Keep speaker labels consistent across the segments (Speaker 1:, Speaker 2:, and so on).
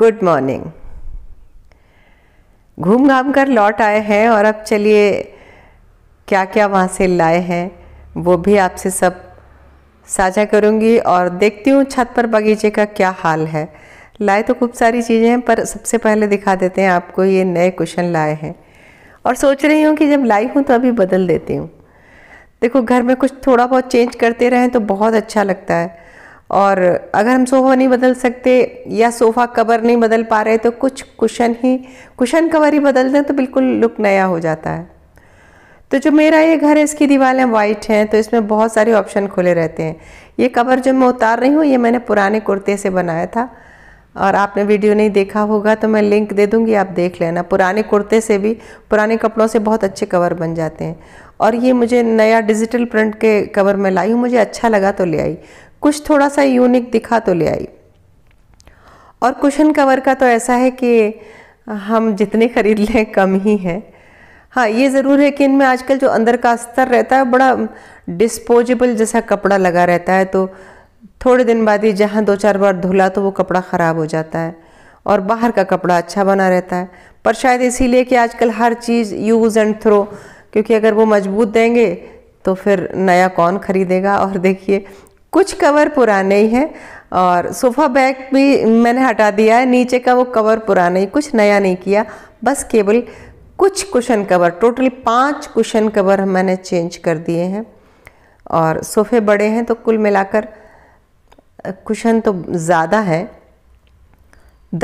Speaker 1: good morning घूम घाम कर लौट आए हैं और अब चलिए क्या क्या वहाँ से लाए हैं वो भी आपसे सब साझा करूँगी और देखती हूँ छत पर बगीचे का क्या हाल है लाए तो खूब सारी चीज़ें हैं पर सबसे पहले दिखा देते हैं आपको ये नए कुशन लाए हैं और सोच रही हूँ कि जब लाई हूँ तो अभी बदल देती हूँ देखो घर में कुछ थोड़ा बहुत चेंज करते रहें तो बहुत अच्छा लगता है और अगर हम सोफ़ा नहीं बदल सकते या सोफ़ा कवर नहीं बदल पा रहे तो कुछ कुशन ही कुशन कवर ही बदल दें तो बिल्कुल लुक नया हो जाता है तो जो मेरा ये घर है इसकी दीवारें वाइट हैं तो इसमें बहुत सारे ऑप्शन खुले रहते हैं ये कवर जो मैं उतार रही हूँ ये मैंने पुराने कुर्ते से बनाया था और आपने वीडियो नहीं देखा होगा तो मैं लिंक दे दूँगी आप देख लेना पुराने कुर्ते से भी पुराने कपड़ों से बहुत अच्छे कवर बन जाते हैं और ये मुझे नया डिजिटल प्रिंट के कवर में लाई हूँ मुझे अच्छा लगा तो ले आई कुछ थोड़ा सा यूनिक दिखा तो ले आई और कुशन कवर का तो ऐसा है कि हम जितने ख़रीद लें कम ही हैं हाँ ये ज़रूर है कि इनमें आजकल जो अंदर का अस्तर रहता है बड़ा डिस्पोजेबल जैसा कपड़ा लगा रहता है तो थोड़े दिन बाद ही जहाँ दो चार बार धुला तो वो कपड़ा ख़राब हो जाता है और बाहर का कपड़ा अच्छा बना रहता है पर शायद इसीलिए कि आजकल हर चीज़ यूज़ एंड थ्रो क्योंकि अगर वो मजबूत देंगे तो फिर नया कौन ख़रीदेगा और देखिए कुछ कवर पुराने ही हैं और सोफ़ा बैग भी मैंने हटा दिया है नीचे का वो कवर पुराना ही कुछ नया नहीं किया बस केवल कुछ कुशन कवर टोटल पाँच कुशन कवर मैंने चेंज कर दिए हैं और सोफ़े बड़े हैं तो कुल मिलाकर कुशन तो ज़्यादा है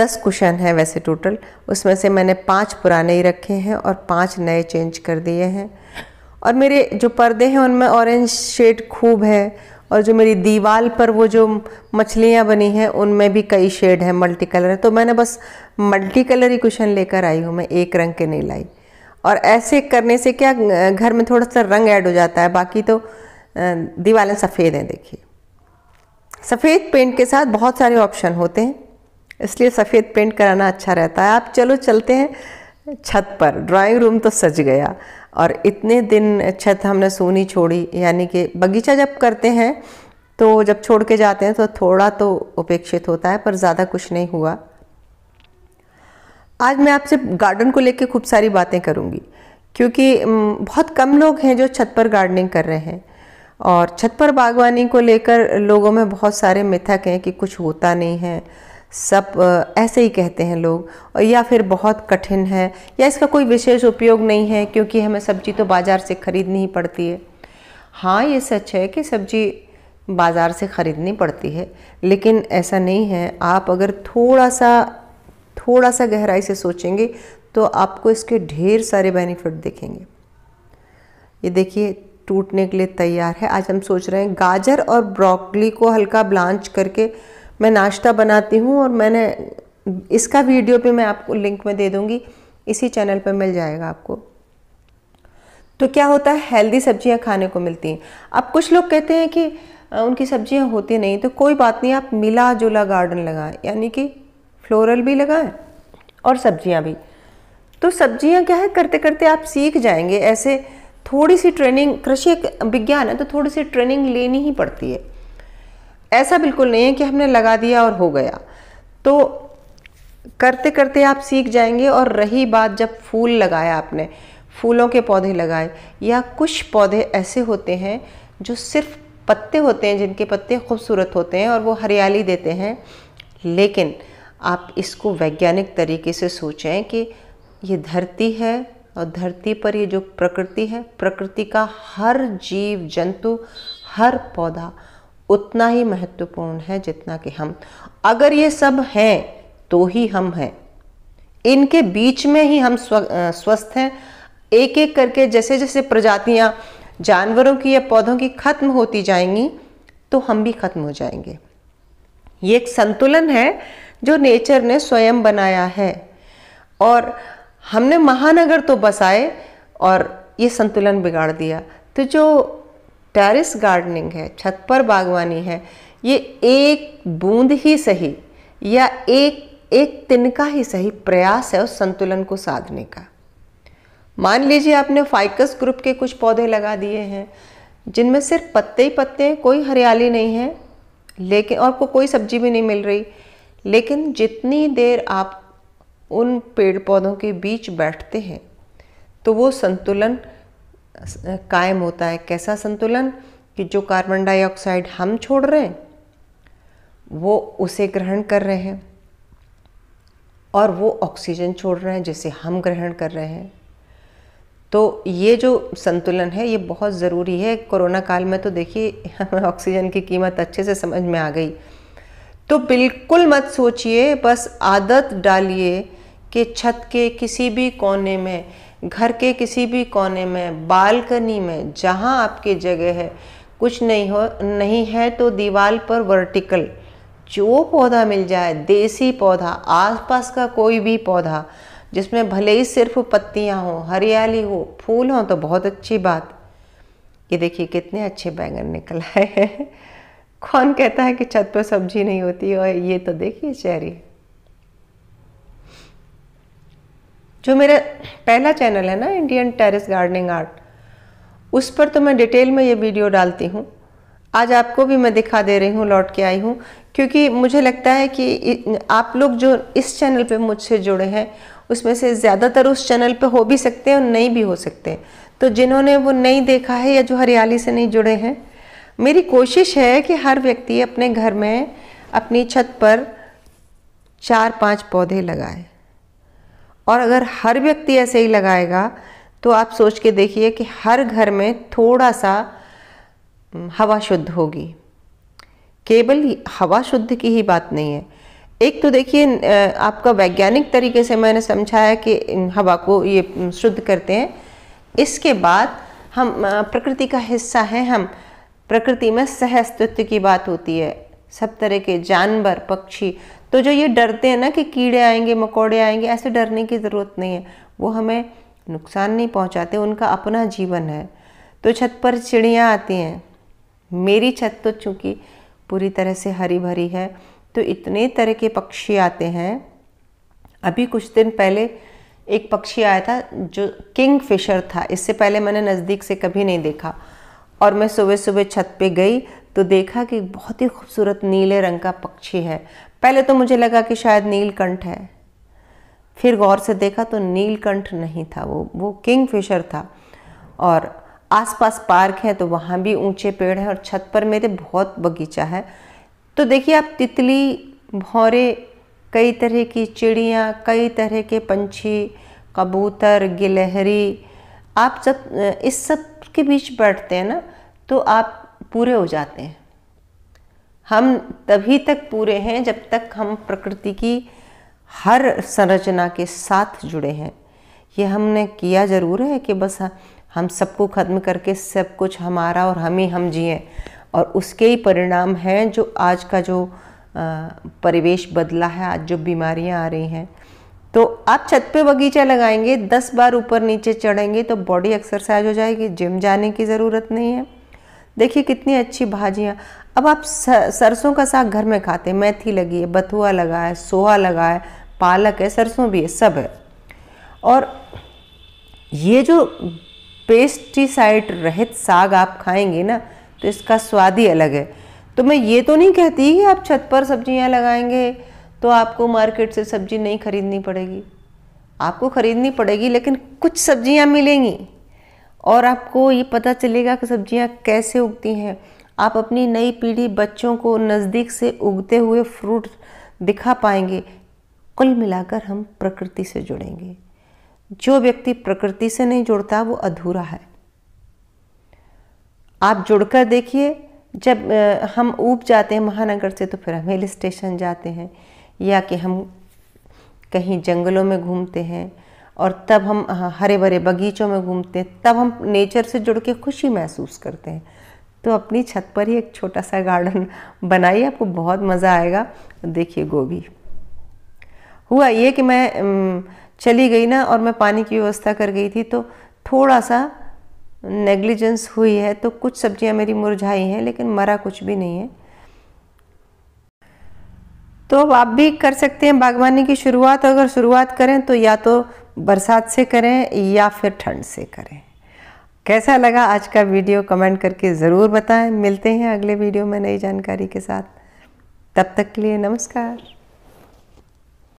Speaker 1: दस कुशन है वैसे टोटल उसमें से मैंने पांच पुराने ही रखे हैं और पांच नए चेंज कर दिए हैं और मेरे जो पर्दे हैं उनमें ऑरेंज शेड खूब है और जो मेरी दीवार पर वो जो मछलियाँ बनी हैं उनमें भी कई शेड हैं मल्टी कलर है तो मैंने बस मल्टी कलर ही कुशन लेकर आई हूँ मैं एक रंग के नहीं लाई और ऐसे करने से क्या घर में थोड़ा सा रंग ऐड हो जाता है बाकी तो दीवारें सफ़ेद हैं देखिए सफ़ेद पेंट के साथ बहुत सारे ऑप्शन होते हैं इसलिए सफ़ेद पेंट कराना अच्छा रहता है आप चलो चलते हैं छत पर ड्राइंग रूम तो सज गया और इतने दिन छत हमने सोनी छोड़ी यानी कि बगीचा जब करते हैं तो जब छोड़ के जाते हैं तो थोड़ा तो उपेक्षित होता है पर ज़्यादा कुछ नहीं हुआ आज मैं आपसे गार्डन को लेकर खूब सारी बातें करूँगी क्योंकि बहुत कम लोग हैं जो छत पर गार्डनिंग कर रहे हैं और छत पर बागवानी को लेकर लोगों में बहुत सारे मिथक हैं कि कुछ होता नहीं है सब ऐसे ही कहते हैं लोग और या फिर बहुत कठिन है या इसका कोई विशेष उपयोग नहीं है क्योंकि हमें सब्जी तो बाज़ार से ख़रीदनी ही पड़ती है हाँ ये सच है कि सब्जी बाज़ार से ख़रीदनी पड़ती है लेकिन ऐसा नहीं है आप अगर थोड़ा सा थोड़ा सा गहराई से सोचेंगे तो आपको इसके ढेर सारे बेनिफिट देखेंगे ये देखिए टूटने के लिए तैयार है आज हम सोच रहे हैं गाजर और ब्रोकली को हल्का ब्लांच करके मैं नाश्ता बनाती हूँ और मैंने इसका वीडियो भी मैं आपको लिंक में दे दूँगी इसी चैनल पर मिल जाएगा आपको तो क्या होता है हेल्दी सब्जियाँ खाने को मिलती हैं अब कुछ लोग कहते हैं कि उनकी सब्ज़ियाँ होती नहीं तो कोई बात नहीं आप मिला जुला गार्डन लगाएं यानी कि फ्लोरल भी लगाएं और सब्जियाँ भी तो सब्जियाँ क्या है करते करते आप सीख जाएंगे ऐसे थोड़ी सी ट्रेनिंग कृषि विज्ञान है तो थोड़ी सी ट्रेनिंग लेनी ही पड़ती है ऐसा बिल्कुल नहीं है कि हमने लगा दिया और हो गया तो करते करते आप सीख जाएंगे और रही बात जब फूल लगाया आपने फूलों के पौधे लगाए या कुछ पौधे ऐसे होते हैं जो सिर्फ पत्ते होते हैं जिनके पत्ते खूबसूरत होते हैं और वो हरियाली देते हैं लेकिन आप इसको वैज्ञानिक तरीके से सोचें कि ये धरती है और धरती पर ये जो प्रकृति है प्रकृति का हर जीव जंतु हर पौधा उतना ही महत्वपूर्ण है जितना कि हम अगर ये सब हैं तो ही हम हैं इनके बीच में ही हम स्व स्वस्थ हैं एक एक करके जैसे जैसे प्रजातियाँ जानवरों की या पौधों की खत्म होती जाएंगी तो हम भी खत्म हो जाएंगे ये एक संतुलन है जो नेचर ने स्वयं बनाया है और हमने महानगर तो बसाए और ये संतुलन बिगाड़ दिया तो जो टेरिस गार्डनिंग है छत पर बागवानी है ये एक बूंद ही सही या एक एक तिनका ही सही प्रयास है उस संतुलन को साधने का मान लीजिए आपने फाइकस ग्रुप के कुछ पौधे लगा दिए हैं जिनमें सिर्फ पत्ते ही पत्ते हैं कोई हरियाली नहीं है लेकिन आपको कोई सब्जी भी नहीं मिल रही लेकिन जितनी देर आप उन पेड़ पौधों के बीच बैठते हैं तो वो संतुलन कायम होता है कैसा संतुलन कि जो कार्बन डाइऑक्साइड हम छोड़ रहे हैं वो उसे ग्रहण कर रहे हैं और वो ऑक्सीजन छोड़ रहे हैं जिसे हम ग्रहण कर रहे हैं तो ये जो संतुलन है ये बहुत ज़रूरी है कोरोना काल में तो देखिए हमें ऑक्सीजन की कीमत अच्छे से समझ में आ गई तो बिल्कुल मत सोचिए बस आदत डालिए कि छत के किसी भी कोने में घर के किसी भी कोने में बालकनी में जहाँ आपकी जगह है कुछ नहीं हो नहीं है तो दीवार पर वर्टिकल जो पौधा मिल जाए देसी पौधा आसपास का कोई भी पौधा जिसमें भले ही सिर्फ पत्तियाँ हों हरियाली हो फूल हों तो बहुत अच्छी बात ये देखिए कितने अच्छे बैंगन निकल आए हैं कौन कहता है कि छत पर सब्जी नहीं होती और ये तो देखिए चेरी जो मेरा पहला चैनल है ना इंडियन टेरिस गार्डनिंग आर्ट उस पर तो मैं डिटेल में ये वीडियो डालती हूँ आज आपको भी मैं दिखा दे रही हूँ लौट के आई हूँ क्योंकि मुझे लगता है कि आप लोग जो इस चैनल पे मुझसे जुड़े हैं उसमें से ज़्यादातर उस चैनल पे हो भी सकते हैं और नहीं भी हो सकते हैं तो जिन्होंने वो नहीं देखा है या जो हरियाली से नहीं जुड़े हैं मेरी कोशिश है कि हर व्यक्ति अपने घर में अपनी छत पर चार पाँच पौधे लगाए और अगर हर व्यक्ति ऐसे ही लगाएगा तो आप सोच के देखिए कि हर घर में थोड़ा सा हवा शुद्ध होगी केवल हवा शुद्ध की ही बात नहीं है एक तो देखिए आपका वैज्ञानिक तरीके से मैंने समझाया कि हवा को ये शुद्ध करते हैं इसके बाद हम प्रकृति का हिस्सा हैं हम प्रकृति में सह अस्तित्व की बात होती है सब तरह के जानवर पक्षी तो जो ये डरते हैं ना कि कीड़े आएंगे मकोड़े आएंगे ऐसे डरने की ज़रूरत नहीं है वो हमें नुकसान नहीं पहुंचाते उनका अपना जीवन है तो छत पर चिड़ियाँ आती हैं मेरी छत तो चूँकि पूरी तरह से हरी भरी है तो इतने तरह के पक्षी आते हैं अभी कुछ दिन पहले एक पक्षी आया था जो किंग फिशर था इससे पहले मैंने नज़दीक से कभी नहीं देखा और मैं सुबह सुबह छत पे गई तो देखा कि बहुत ही खूबसूरत नीले रंग का पक्षी है पहले तो मुझे लगा कि शायद नीलकंठ है फिर गौर से देखा तो नीलकंठ नहीं था वो वो किंग फिशर था और आसपास पार्क है तो वहाँ भी ऊंचे पेड़ हैं और छत पर मेरे बहुत बगीचा है तो देखिए आप तितली भौरे कई तरह की चिड़ियाँ कई तरह के पंछी कबूतर गिलहरी आप जब इस सब के बीच बैठते हैं ना तो आप पूरे हो जाते हैं हम तभी तक पूरे हैं जब तक हम प्रकृति की हर संरचना के साथ जुड़े हैं ये हमने किया ज़रूर है कि बस हम सबको ख़त्म करके सब कुछ हमारा और हम ही हम जिए और उसके ही परिणाम हैं जो आज का जो परिवेश बदला है आज जो बीमारियां आ रही हैं तो आप छत पे बगीचा लगाएंगे दस बार ऊपर नीचे चढ़ेंगे तो बॉडी एक्सरसाइज हो जाएगी जिम जाने की ज़रूरत नहीं है देखिए कितनी अच्छी भाजियाँ अब आप सरसों का साग घर में खाते हैं मेथी लगी है बथुआ लगा है सोहा लगा है पालक है सरसों भी है सब है और ये जो पेस्टिसाइड रहित साग आप खाएंगे ना तो इसका स्वाद ही अलग है तो मैं ये तो नहीं कहती कि आप छत पर सब्जियां लगाएंगे तो आपको मार्केट से सब्जी नहीं खरीदनी पड़ेगी आपको खरीदनी पड़ेगी लेकिन कुछ सब्जियां मिलेंगी और आपको ये पता चलेगा कि सब्ज़ियाँ कैसे उगती हैं आप अपनी नई पीढ़ी बच्चों को नज़दीक से उगते हुए फ्रूट दिखा पाएंगे कुल मिलाकर हम प्रकृति से जुड़ेंगे जो व्यक्ति प्रकृति से नहीं जुड़ता वो अधूरा है आप जुड़कर देखिए जब हम ऊब जाते हैं महानगर से तो फिर हम हिल स्टेशन जाते हैं या कि हम कहीं जंगलों में घूमते हैं और तब हम हरे भरे बगीचों में घूमते हैं तब हम नेचर से जुड़ के खुशी महसूस करते हैं तो अपनी छत पर ही एक छोटा सा गार्डन बनाइए आपको बहुत मज़ा आएगा देखिए गोभी हुआ ये कि मैं चली गई ना और मैं पानी की व्यवस्था कर गई थी तो थोड़ा सा नेग्लिजेंस हुई है तो कुछ सब्जियां मेरी मुरझाई हैं लेकिन मरा कुछ भी नहीं है तो अब आप भी कर सकते हैं बागवानी की शुरुआत अगर शुरुआत करें तो या तो बरसात से करें या फिर ठंड से करें कैसा लगा आज का वीडियो कमेंट करके ज़रूर बताएं मिलते हैं अगले वीडियो में नई जानकारी के साथ तब तक के लिए नमस्कार